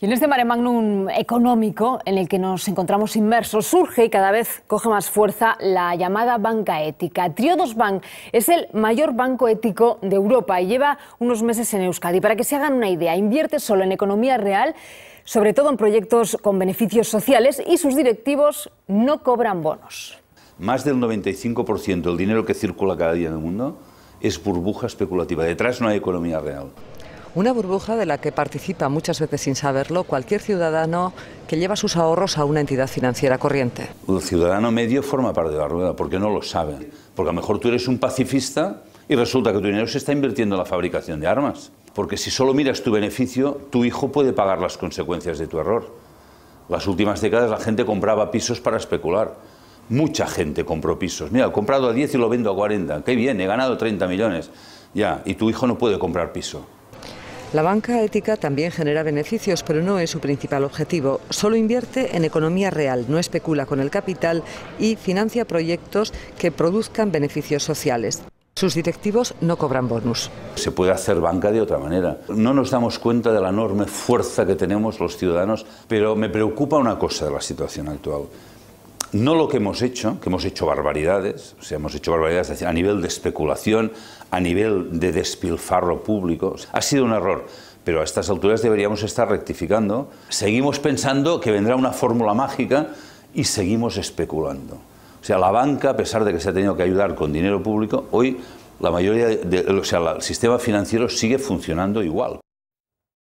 Y en este mare magnum económico en el que nos encontramos inmersos surge y cada vez coge más fuerza la llamada banca ética. Triodos Bank es el mayor banco ético de Europa y lleva unos meses en Euskadi. Para que se hagan una idea, invierte solo en economía real, sobre todo en proyectos con beneficios sociales y sus directivos no cobran bonos. Más del 95% del dinero que circula cada día en el mundo es burbuja especulativa. Detrás no hay economía real. Una burbuja de la que participa muchas veces sin saberlo cualquier ciudadano que lleva sus ahorros a una entidad financiera corriente. El ciudadano medio forma parte de la rueda porque no lo sabe. Porque a lo mejor tú eres un pacifista y resulta que tu dinero se está invirtiendo en la fabricación de armas. Porque si solo miras tu beneficio, tu hijo puede pagar las consecuencias de tu error. Las últimas décadas la gente compraba pisos para especular. Mucha gente compró pisos. Mira, he comprado a 10 y lo vendo a 40. Qué bien, he ganado 30 millones. Ya, y tu hijo no puede comprar piso. La banca ética también genera beneficios, pero no es su principal objetivo. Solo invierte en economía real, no especula con el capital y financia proyectos que produzcan beneficios sociales. Sus directivos no cobran bonus. Se puede hacer banca de otra manera. No nos damos cuenta de la enorme fuerza que tenemos los ciudadanos, pero me preocupa una cosa de la situación actual no lo que hemos hecho, que hemos hecho barbaridades, o sea, hemos hecho barbaridades a nivel de especulación, a nivel de despilfarro público, ha sido un error, pero a estas alturas deberíamos estar rectificando. Seguimos pensando que vendrá una fórmula mágica y seguimos especulando. O sea, la banca, a pesar de que se ha tenido que ayudar con dinero público, hoy la mayoría, o sea, el sistema financiero sigue funcionando igual.